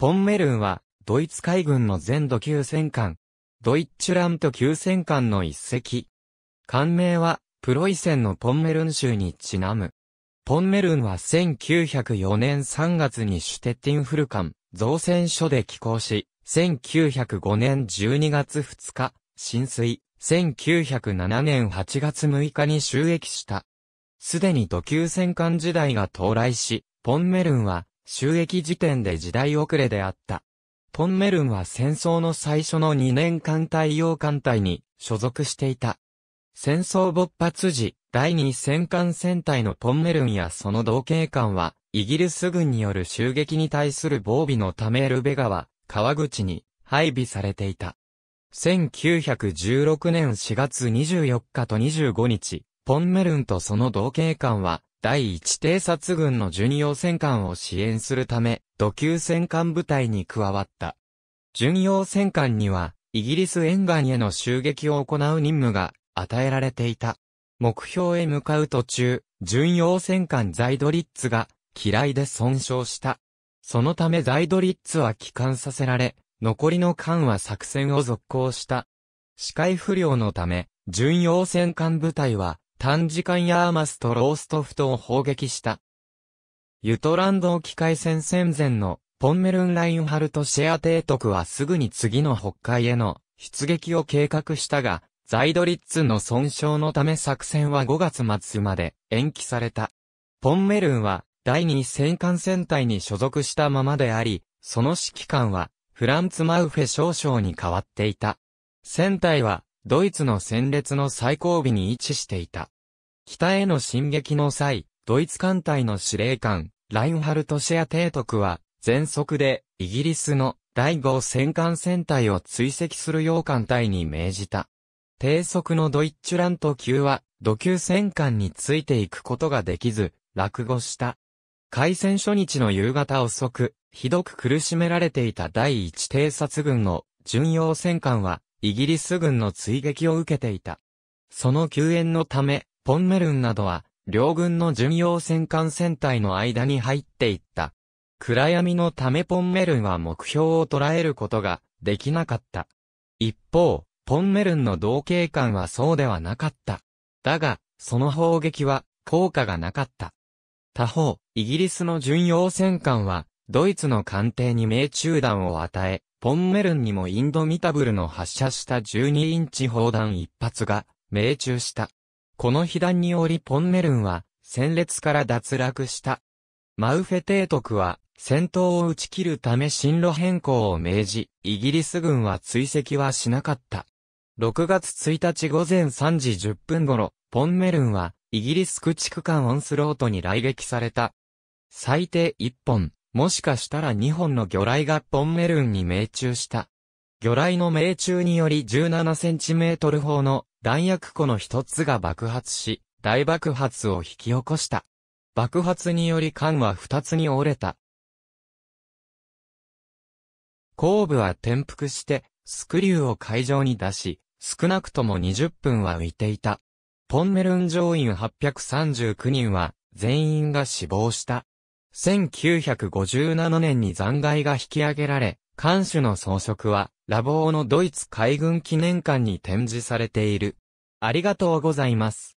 ポンメルンは、ドイツ海軍の全土級戦艦、ドイッチュラント級戦艦の一隻。艦名は、プロイセンのポンメルン州にちなむ。ポンメルンは1904年3月にシュテッティンフル艦、造船所で寄港し、1905年12月2日、浸水、1907年8月6日に収益した。すでに土級戦艦時代が到来し、ポンメルンは収益時点で時代遅れであった。ポンメルンは戦争の最初の2年間対応艦隊に所属していた。戦争勃発時、第2戦艦戦隊のポンメルンやその同型艦は、イギリス軍による襲撃に対する防備のためルベ川、川口に配備されていた。1916年4月24日と25日、ポンメルンとその同型艦は、第一偵察軍の巡洋戦艦を支援するため、土級戦艦部隊に加わった。巡洋戦艦には、イギリス沿岸への襲撃を行う任務が与えられていた。目標へ向かう途中、巡洋戦艦ザイドリッツが、嫌いで損傷した。そのためザイドリッツは帰還させられ、残りの艦は作戦を続行した。視界不良のため、巡洋戦艦部隊は、短時間ヤーマスとローストフトを砲撃した。ユトランド沖海戦戦前のポンメルン・ラインハルト・シェア提督はすぐに次の北海への出撃を計画したが、ザイドリッツの損傷のため作戦は5月末まで延期された。ポンメルンは第2戦艦戦隊に所属したままであり、その指揮官はフランツ・マウフェ少将に変わっていた。戦隊はドイツの戦列の最後尾に位置していた。北への進撃の際、ドイツ艦隊の司令官、ラインハルト・シェア提督は、全速で、イギリスの第5戦艦戦隊を追跡する洋艦隊に命じた。低速のドイッチュラント級は、土級戦艦についていくことができず、落語した。開戦初日の夕方遅く、ひどく苦しめられていた第一偵察軍の巡洋戦艦は、イギリス軍の追撃を受けていた。その救援のため、ポンメルンなどは、両軍の巡洋戦艦戦隊の間に入っていった。暗闇のためポンメルンは目標を捉えることができなかった。一方、ポンメルンの同警官はそうではなかった。だが、その砲撃は効果がなかった。他方、イギリスの巡洋戦艦は、ドイツの艦艇に命中弾を与え、ポンメルンにもインドミタブルの発射した12インチ砲弾一発が命中した。この被弾によりポンメルンは戦列から脱落した。マウフェ提督は戦闘を打ち切るため進路変更を命じ、イギリス軍は追跡はしなかった。6月1日午前3時10分頃、ポンメルンはイギリス駆逐艦オンスロートに来撃された。最低1本、もしかしたら2本の魚雷がポンメルンに命中した。魚雷の命中により 17cm 砲の弾薬庫の一つが爆発し、大爆発を引き起こした。爆発により艦は二つに折れた。後部は転覆して、スクリューを海上に出し、少なくとも20分は浮いていた。ポンメルン乗員839人は、全員が死亡した。1957年に残骸が引き上げられ、艦首の装飾は、ラボーのドイツ海軍記念館に展示されている。ありがとうございます。